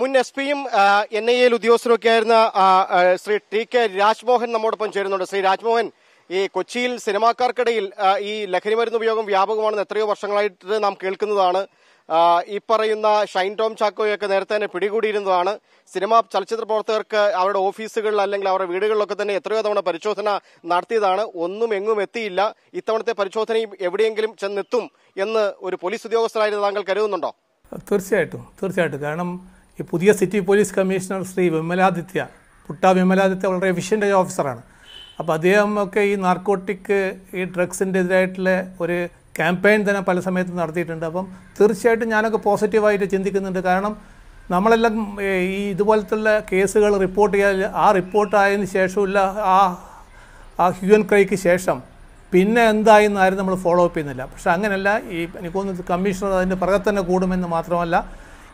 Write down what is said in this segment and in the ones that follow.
മുൻ എസ് പിയും N I എയിൽ ഉദ്യോഗസ്ഥരൊക്കെ ആയിരുന്ന ശ്രീ ടി കെ രാജ്മോഹൻ നമ്മോടൊപ്പം ചേരുന്നുണ്ട് ശ്രീ രാജ്മോഹൻ ഈ കൊച്ചിയിൽ സിനിമാക്കാർക്കിടയിൽ ഈ ലഹരി മരുന്ന് ഉപയോഗം വ്യാപകമാണെന്ന് എത്രയോ വർഷങ്ങളായിട്ട് നാം കേൾക്കുന്നതാണ് ഈ പറയുന്ന ഷൈൻ ടോം ചാക്കോയൊക്കെ നേരത്തെ തന്നെ പിടികൂടിയിരുന്നതാണ് സിനിമാ ചലച്ചിത്ര പ്രവർത്തകർക്ക് അവരുടെ ഓഫീസുകളിൽ അല്ലെങ്കിൽ അവരുടെ വീടുകളിലൊക്കെ തന്നെ എത്രയോ തവണ പരിശോധന നടത്തിയതാണ് ഒന്നും എങ്ങും എത്തിയില്ല ഇത്തവണത്തെ പരിശോധനയും എവിടെയെങ്കിലും ചെന്നെത്തും എന്ന് ഒരു പോലീസ് ഉദ്യോഗസ്ഥരായിരുന്നു താങ്കൾ കരുതുന്നുണ്ടോ തീർച്ചയായിട്ടും തീർച്ചയായിട്ടും കാരണം ഈ പുതിയ city police commissioner Shri Vimaladitya Putta Vimaladitya വളരെ എഫിഷ്യൻ്റ് ഓഫീസറാണ് അപ്പോൾ അദ്ദേഹം ഒക്കെ ഈ നാർക്കോട്ടിക് ഈ ഡ്രഗ്സിൻ്റെ എതിരായിട്ടുള്ള ഒരു ക്യാമ്പയിൻ തന്നെ പല സമയത്തും നടത്തിയിട്ടുണ്ട് അപ്പം തീർച്ചയായിട്ടും ഞാനൊക്കെ പോസിറ്റീവായിട്ട് ചിന്തിക്കുന്നുണ്ട് കാരണം നമ്മളെല്ലാം ഈ ഇതുപോലത്തുള്ള കേസുകൾ റിപ്പോർട്ട് ചെയ്യാൻ ആ റിപ്പോർട്ടായതിന് ശേഷമില്ല ആ ആ ഹ്യൂൻ ക്രൈക്ക് ശേഷം പിന്നെ എന്തായി എന്നായിരുന്നു നമ്മൾ ഫോളോ അപ്പ് ചെയ്യുന്നില്ല പക്ഷെ അങ്ങനെയല്ല ഈ എനിക്ക് തോന്നുന്നു കമ്മീഷണർ അതിൻ്റെ പുറകെ തന്നെ കൂടുമെന്ന് മാത്രമല്ല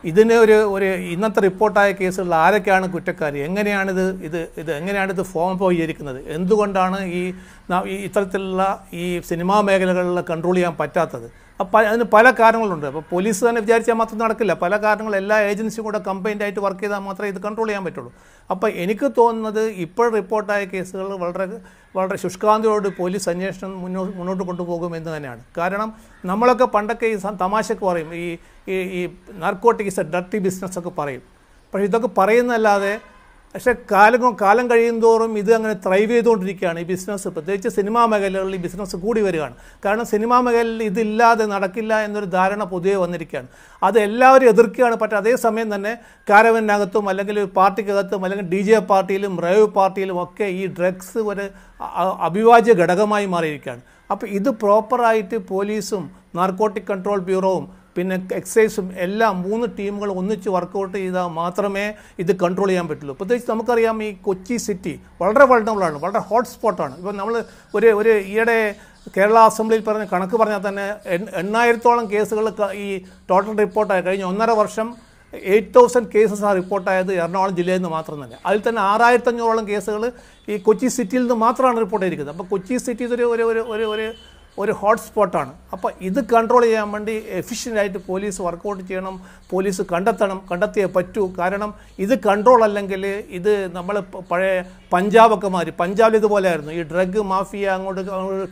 ഇതിന് ഒരു ഒരു ഇന്നത്തെ റിപ്പോർട്ടായ കേസുകളിൽ ആരൊക്കെയാണ് കുറ്റക്കാരി എങ്ങനെയാണിത് ഇത് ഇത് എങ്ങനെയാണിത് ഫോം പോയിരിക്കുന്നത് എന്തുകൊണ്ടാണ് ഈ ഈ ഇത്തരത്തിലുള്ള ഈ സിനിമാ മേഖലകളിൽ കൺട്രോൾ ചെയ്യാൻ പറ്റാത്തത് അപ്പം അതിന് പല കാരണങ്ങളുണ്ട് അപ്പോൾ പോലീസ് തന്നെ വിചാരിച്ചാൽ മാത്രം നടക്കില്ല പല കാരണങ്ങൾ എല്ലാ ഏജൻസിയും കൂടെ കമ്പൈൻഡ് ആയിട്ട് വർക്ക് ചെയ്താൽ മാത്രമേ ഇത് കൺട്രോൾ ചെയ്യാൻ പറ്റുള്ളൂ അപ്പോൾ എനിക്ക് തോന്നുന്നത് ഇപ്പോൾ റിപ്പോർട്ടായ കേസുകൾ വളരെ വളരെ ശുഷ്കാന്തിയോട് പോലീസ് അന്വേഷണം മുന്നോട്ട് മുന്നോട്ട് കൊണ്ടുപോകും എന്ന് തന്നെയാണ് കാരണം നമ്മളൊക്കെ പണ്ടൊക്കെ ഈ തമാശക്ക് പറയും ഈ ഈ നർക്കോട്ടിക്സ് ഡർട്ടി ബിസിനസ്സൊക്കെ പറയും പക്ഷേ ഇതൊക്കെ പറയുന്നതല്ലാതെ പക്ഷേ കാലം കാലം കഴിയുമോറും ഇത് അങ്ങനെ ത്രൈവ് ചെയ്തുകൊണ്ടിരിക്കുകയാണ് ഈ ബിസിനസ് പ്രത്യേകിച്ച് സിനിമാ മേഖലകളിൽ ഈ ബിസിനസ് കൂടി വരികയാണ് കാരണം സിനിമാ മേഖലയിൽ ഇതില്ലാതെ നടക്കില്ല എന്നൊരു ധാരണ പൊതുവേ വന്നിരിക്കുകയാണ് അത് എല്ലാവരും എതിർക്കുകയാണ് പക്ഷേ അതേസമയം തന്നെ കാരവനകത്തും അല്ലെങ്കിൽ പാർട്ടിക്കകത്തും അല്ലെങ്കിൽ ഡി ജെ പാർട്ടിയിലും റേവ് പാർട്ടിയിലും ഒക്കെ ഈ ഡ്രഗ്സ് ഒരു അഭിവാജ്യ ഘടകമായി മാറിയിരിക്കുകയാണ് അപ്പോൾ ഇത് പ്രോപ്പറായിട്ട് പോലീസും നാർക്കോട്ടിക് കൺട്രോൾ ബ്യൂറോവും പിന്നെ എക്സൈസും എല്ലാം മൂന്ന് ടീമുകൾ ഒന്നിച്ച് വർക്കൗട്ട് ചെയ്താൽ മാത്രമേ ഇത് കൺട്രോൾ ചെയ്യാൻ പറ്റുള്ളൂ പ്രത്യേകിച്ച് നമുക്കറിയാം ഈ കൊച്ചി സിറ്റി വളരെ വൾണബിളാണ് വളരെ ഹോട്ട്സ്പോട്ടാണ് ഇപ്പോൾ നമ്മൾ ഒരു ഒരു ഈയിടെ കേരള അസംബ്ലിയിൽ പറഞ്ഞ കണക്ക് പറഞ്ഞാൽ തന്നെ എണ്ണായിരത്തോളം കേസുകൾ ഈ ടോട്ടൽ റിപ്പോർട്ടായി കഴിഞ്ഞ ഒന്നര വർഷം എയ്റ്റ് തൗസൻഡ് കേസസ് ആ റിപ്പോർട്ടായത് എറണാകുളം ജില്ലയിൽ നിന്ന് മാത്രം തന്നെ അതിൽ തന്നെ ആറായിരത്തഞ്ഞൂറോളം കേസുകൾ ഈ കൊച്ചി സിറ്റിയിൽ നിന്ന് മാത്രമാണ് റിപ്പോർട്ട് ചെയ്തിരിക്കുന്നത് അപ്പോൾ കൊച്ചി സിറ്റി ഇതൊരു ഒരു ഒരു ഒരു ഒരു ഹോട്ട്സ്പോട്ടാണ് അപ്പോൾ ഇത് കൺട്രോൾ ചെയ്യാൻ വേണ്ടി എഫിഷ്യൻ്റായിട്ട് പോലീസ് വർക്കൗട്ട് ചെയ്യണം പോലീസ് കണ്ടെത്തണം കണ്ടെത്തിയേ പറ്റൂ കാരണം ഇത് കൺട്രോൾ അല്ലെങ്കിൽ ഇത് നമ്മൾ പഴയ പഞ്ചാബൊക്കെ മാറി പഞ്ചാബിൽ ഇതുപോലെ ആയിരുന്നു ഈ ഡ്രഗ് മാഫിയ അങ്ങോട്ട്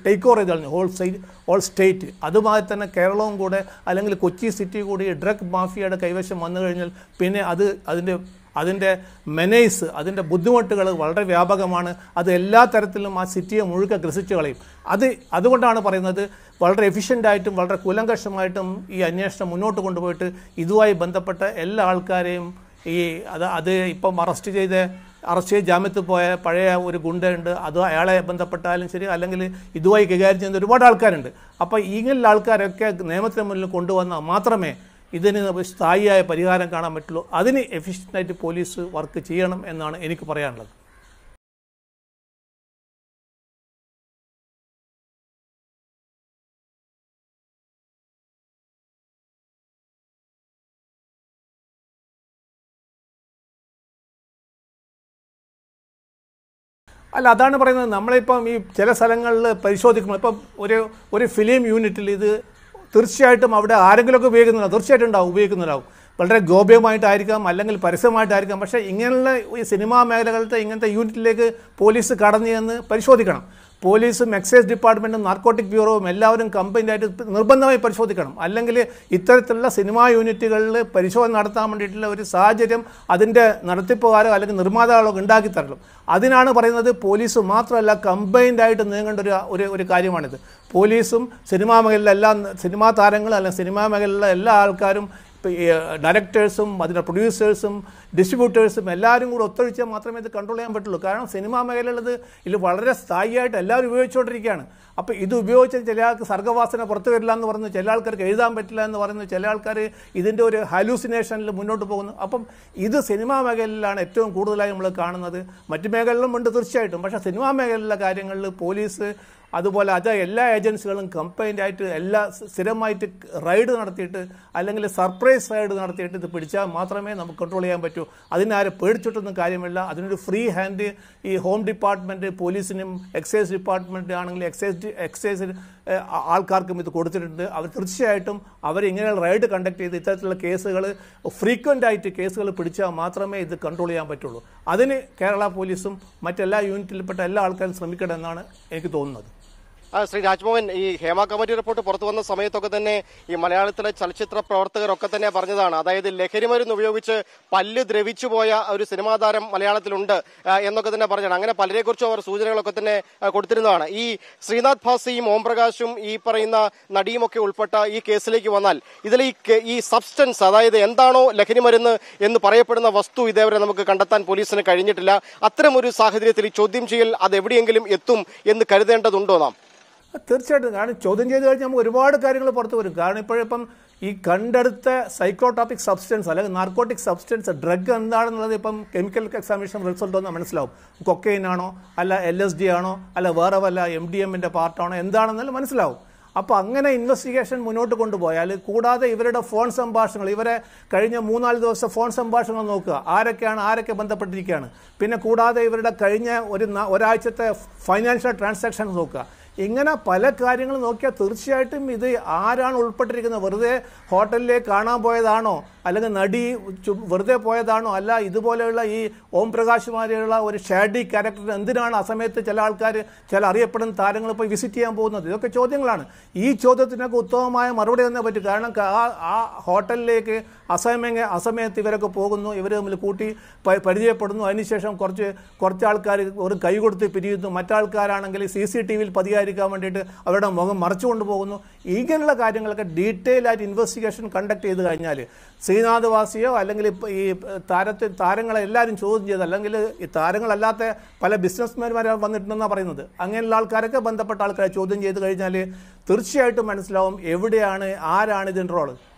ടേക്ക് ഓവർ ചെയ്ത് കളഞ്ഞു ഹോൾ സൈഡ് ഹോൾ സ്റ്റേറ്റ് അതുമാതിരി തന്നെ കേരളവും കൂടെ അല്ലെങ്കിൽ കൊച്ചി സിറ്റി കൂടി ഡ്രഗ് മാഫിയയുടെ കൈവശം വന്നു കഴിഞ്ഞാൽ പിന്നെ അത് അതിൻ്റെ അതിൻ്റെ മെനേസ് അതിൻ്റെ ബുദ്ധിമുട്ടുകൾ വളരെ വ്യാപകമാണ് അത് എല്ലാ തരത്തിലും ആ സിറ്റിയെ മുഴുക്കെ ഗ്രസിച്ചു കളയും അത് അതുകൊണ്ടാണ് പറയുന്നത് വളരെ എഫിഷ്യൻ്റായിട്ടും വളരെ കുലങ്കഷമായിട്ടും ഈ അന്വേഷണം മുന്നോട്ട് കൊണ്ടുപോയിട്ട് ഇതുമായി ബന്ധപ്പെട്ട എല്ലാ ആൾക്കാരെയും ഈ അത് അത് ഇപ്പം അറസ്റ്റ് ചെയ്ത് അറസ്റ്റ് ചെയ്ത് ജാമ്യത്തിൽ പോയ പഴയ ഒരു ഗുണ്ടയുണ്ട് അത് അയാളെ ബന്ധപ്പെട്ടാലും ശരി അല്ലെങ്കിൽ ഇതുമായി കൈകാര്യം ചെയ്യുന്ന ഒരുപാട് ആൾക്കാരുണ്ട് അപ്പോൾ ഇങ്ങനെയുള്ള ആൾക്കാരൊക്കെ നിയമത്തിന് മുന്നിൽ കൊണ്ടുവന്നാൽ മാത്രമേ ഇതിന് സ്ഥായിയായ പരിഹാരം കാണാൻ പറ്റുള്ളൂ അതിന് എഫിഷ്യൻ്റായിട്ട് പോലീസ് വർക്ക് ചെയ്യണം എന്നാണ് എനിക്ക് പറയാനുള്ളത് പറയുന്നത് നമ്മളിപ്പം ഈ ചില സ്ഥലങ്ങളിൽ പരിശോധിക്കുമ്പോൾ ഇപ്പം ഒരു ഒരു ഫിലിം യൂണിറ്റിൽ ഇത് തീർച്ചയായിട്ടും അവിടെ ആരെങ്കിലുമൊക്കെ ഉപയോഗിക്കുന്നുണ്ടാവും തീർച്ചയായിട്ടും ഉണ്ടാവും ഉപയോഗിക്കുന്നുണ്ടാവും വളരെ ഗോപ്യമായിട്ടായിരിക്കാം അല്ലെങ്കിൽ പരസ്യമായിട്ടായിരിക്കാം പക്ഷേ ഇങ്ങനെയുള്ള ഈ സിനിമാ മേഖലകളുടെ ഇങ്ങനത്തെ യൂണിറ്റിലേക്ക് പോലീസ് കടന്നു എന്ന് പരിശോധിക്കണം പോലീസും എക്സൈസ് ഡിപ്പാർട്ട്മെൻറ്റും നാർക്കോട്ടിക് ബ്യൂറോവും എല്ലാവരും കമ്പനിയായിട്ട് നിർബന്ധമായി പരിശോധിക്കണം അല്ലെങ്കിൽ ഇത്തരത്തിലുള്ള സിനിമാ യൂണിറ്റുകളിൽ പരിശോധന നടത്താൻ വേണ്ടിയിട്ടുള്ള ഒരു സാഹചര്യം അതിൻ്റെ നടത്തിപ്പുകാരോ അല്ലെങ്കിൽ നിർമ്മാതാക്കളോ ഉണ്ടാക്കി തരണം അതിനാണ് പറയുന്നത് പോലീസ് മാത്രമല്ല കമ്പൈൻഡായിട്ട് നീങ്ങേണ്ട ഒരു ഒരു ഒരു കാര്യമാണിത് പോലീസും സിനിമാ മേഖലയിലെ എല്ലാ സിനിമാ താരങ്ങളും അല്ലെങ്കിൽ സിനിമാ മേഖലയിലെ എല്ലാ ആൾക്കാരും ഡയറക്ടേഴ്സും അതിൻ്റെ പ്രൊഡ്യൂസേഴ്സും ഡിസ്ട്രിബ്യൂട്ടേഴ്സും എല്ലാവരും കൂടെ ഒത്തൊഴിച്ചാൽ മാത്രമേ ഇത് കൺട്രോൾ ചെയ്യാൻ പറ്റുള്ളൂ കാരണം സിനിമാ മേഖലയിലത് ഇതിൽ വളരെ സ്ഥായിയായിട്ട് എല്ലാവരും ഉപയോഗിച്ചുകൊണ്ടിരിക്കുകയാണ് അപ്പോൾ ഇത് ഉപയോഗിച്ച് ചില ആൾക്ക് സർഗവാസന പുറത്തു വരില്ല എന്ന് പറഞ്ഞു ചില ആൾക്കാർക്ക് എഴുതാൻ പറ്റില്ല എന്ന് പറയുന്നു ചില ആൾക്കാർ ഇതിൻ്റെ ഒരു ഹാലൂസിനേഷനിൽ മുന്നോട്ട് പോകുന്നു അപ്പം ഇത് സിനിമാ മേഖലയിലാണ് ഏറ്റവും കൂടുതലായി നമ്മൾ കാണുന്നത് മറ്റ് മേഖലകളിലും ഉണ്ട് തീർച്ചയായിട്ടും പക്ഷേ സിനിമാ മേഖലയിലെ കാര്യങ്ങളിൽ പോലീസ് അതുപോലെ അത് എല്ലാ ഏജൻസികളും കംപ്ലൈൻ്റ് ആയിട്ട് എല്ലാ സ്ഥിരമായിട്ട് റൈഡ് നടത്തിയിട്ട് അല്ലെങ്കിൽ സർപ്രൈസ് റൈഡ് നടത്തിയിട്ട് ഇത് പിടിച്ചാൽ മാത്രമേ നമുക്ക് കൺട്രോൾ ചെയ്യാൻ പറ്റൂ അതിനാരും പേടിച്ചിട്ടൊന്നും കാര്യമില്ല അതിനൊരു ഫ്രീ ഹാൻഡ് ഈ ഹോം ഡിപ്പാർട്ട്മെൻറ്റ് പോലീസിനും എക്സൈസ് ഡിപ്പാർട്ട്മെൻറ്റ് ആണെങ്കിൽ എക്സൈസ് എക്സൈസ് ആൾക്കാർക്കും ഇത് കൊടുത്തിട്ടുണ്ട് അവർ തീർച്ചയായിട്ടും അവർ ഇങ്ങനെയുള്ള റൈഡ് കണ്ടക്ട് ചെയ്ത് ഇത്തരത്തിലുള്ള കേസുകൾ ഫ്രീക്വൻ്റ് ആയിട്ട് കേസുകൾ പിടിച്ചാൽ മാത്രമേ ഇത് കൺട്രോൾ ചെയ്യാൻ പറ്റുള്ളൂ അതിന് കേരള പോലീസും മറ്റെല്ലാ യൂണിറ്റിൽപ്പെട്ട എല്ലാ ആൾക്കാരും ശ്രമിക്കണമെന്നാണ് എനിക്ക് തോന്നുന്നത് ശ്രീ രാജ്മോഹൻ ഈ ഹേമ കമ്മിറ്റി റിപ്പോർട്ട് പുറത്തു വന്ന സമയത്തൊക്കെ തന്നെ ഈ മലയാളത്തിലെ ചലച്ചിത്ര പ്രവർത്തകരൊക്കെ തന്നെ പറഞ്ഞതാണ് അതായത് ലഹരിമരുന്ന് ഉപയോഗിച്ച് പല്ല് ദ്രവിച്ചു പോയ ഒരു സിനിമാ താരം മലയാളത്തിലുണ്ട് എന്നൊക്കെ തന്നെ പറഞ്ഞാണ് അങ്ങനെ പലരെക്കുറിച്ചും അവർ സൂചനകളൊക്കെ തന്നെ കൊടുത്തിരുന്നതാണ് ഈ ശ്രീനാഥ് ഭാസിയും ഓംപ്രകാശും ഈ പറയുന്ന നടിയുമൊക്കെ ഉൾപ്പെട്ട ഈ കേസിലേക്ക് വന്നാൽ ഇതിൽ ഈ സബ്സ്റ്റൻസ് അതായത് എന്താണോ ലഹരിമരുന്ന് എന്ന് പറയപ്പെടുന്ന വസ്തു ഇതേവരെ നമുക്ക് കണ്ടെത്താൻ പോലീസിന് കഴിഞ്ഞിട്ടില്ല അത്തരം ഒരു സാഹചര്യത്തിൽ ചോദ്യം ചെയ്യൽ അത് എവിടെയെങ്കിലും എത്തും എന്ന് കരുതേണ്ടതുണ്ടോ നാം തീർച്ചയായിട്ടും കാരണം ചോദ്യം ചെയ്ത് കഴിഞ്ഞാൽ നമുക്ക് ഒരുപാട് കാര്യങ്ങൾ പുറത്ത് വരും കാരണം ഇപ്പോഴിപ്പം ഈ കണ്ടെടുത്ത സൈക്കോട്രോപിക് സബ്സ്റ്റൻസ് അല്ലെങ്കിൽ നാർക്കോട്ടിക് സബ്സ്റ്റൻസ് ഡ്രഗ് എന്താണെന്നുള്ളത് ഇപ്പം കെമിക്കൽ എക്സാമിനേഷൻ റിസൾട്ട് വന്നാൽ മനസ്സിലാവും കൊക്കൈൻ ആണോ അല്ല എൽ എസ് ഡി ആണോ അല്ല വേറെ വല്ല എം ഡി എമ്മിൻ്റെ പാർട്ടാണോ എന്താണെന്നാലും മനസ്സിലാവും അപ്പോൾ അങ്ങനെ ഇൻവെസ്റ്റിഗേഷൻ മുന്നോട്ട് കൊണ്ടുപോയാൽ കൂടാതെ ഇവരുടെ ഫോൺ സംഭാഷണങ്ങൾ ഇവരെ കഴിഞ്ഞ മൂന്നാല് ദിവസം ഫോൺ സംഭാഷണങ്ങൾ നോക്കുക ആരൊക്കെയാണ് ആരൊക്കെ ബന്ധപ്പെട്ടിരിക്കുകയാണ് പിന്നെ കൂടാതെ ഇവരുടെ കഴിഞ്ഞ ഒരു ഒരാഴ്ചത്തെ ഫൈനാൻഷ്യൽ ട്രാൻസാക്ഷൻസ് നോക്കുക ഇങ്ങനെ പല കാര്യങ്ങളും നോക്കിയാൽ തീർച്ചയായിട്ടും ഇത് ആരാണ് ഉൾപ്പെട്ടിരിക്കുന്നത് വെറുതെ ഹോട്ടലിലേക്ക് കാണാൻ പോയതാണോ അല്ലെങ്കിൽ നടി വെറുതെ പോയതാണോ അല്ല ഇതുപോലെയുള്ള ഈ ഓം പ്രകാശ് ഒരു ഷാഡി ക്യാരക്ടർ എന്തിനാണ് ആ സമയത്ത് ചില ആൾക്കാർ ചില അറിയപ്പെടുന്ന താരങ്ങൾ പോയി വിസിറ്റ് ചെയ്യാൻ പോകുന്നത് ഇതൊക്കെ ചോദ്യങ്ങളാണ് ഈ ചോദ്യത്തിനൊക്കെ ഉത്തമമായ മറുപടി തന്നെ പറ്റും കാരണം ആ ആ ഹോട്ടലിലേക്ക് അസമയ അസമയത്ത് ഇവരൊക്കെ പോകുന്നു ഇവർ തമ്മിൽ കൂട്ടി പരിചയപ്പെടുന്നു അതിനുശേഷം കുറച്ച് കുറച്ച് ആൾക്കാർ ഒരു കൈ കൊടുത്ത് പിരിയുന്നു മറ്റാൾക്കാരാണെങ്കിൽ സി സി ടി വിയിൽ പതിയായിരിക്കാൻ വേണ്ടിയിട്ട് അവരുടെ മുഖം മറച്ചുകൊണ്ട് പോകുന്നു ഇങ്ങനെയുള്ള കാര്യങ്ങളൊക്കെ ഡീറ്റെയിൽ ആയിട്ട് ഇൻവെസ്റ്റിഗേഷൻ കണ്ടക്ട് ചെയ്ത് കഴിഞ്ഞാൽ ശ്രീനാഥവാസിയോ അല്ലെങ്കിൽ അല്ലെങ്കിൽ ഈ താരത്തെ താരങ്ങളെ എല്ലാവരും ചോദ്യം ചെയ്ത് അല്ലെങ്കിൽ ഈ താരങ്ങളല്ലാത്ത പല ബിസിനസ്മാൻമാർ വന്നിട്ടുണ്ടെന്നാണ് പറയുന്നത് അങ്ങനെയുള്ള ആൾക്കാരൊക്കെ ബന്ധപ്പെട്ട ആൾക്കാരെ ചോദ്യം ചെയ്ത് കഴിഞ്ഞാൽ തീർച്ചയായിട്ടും മനസ്സിലാവും എവിടെയാണ് ആരാണ് ഇതിൻ്റെ റോള്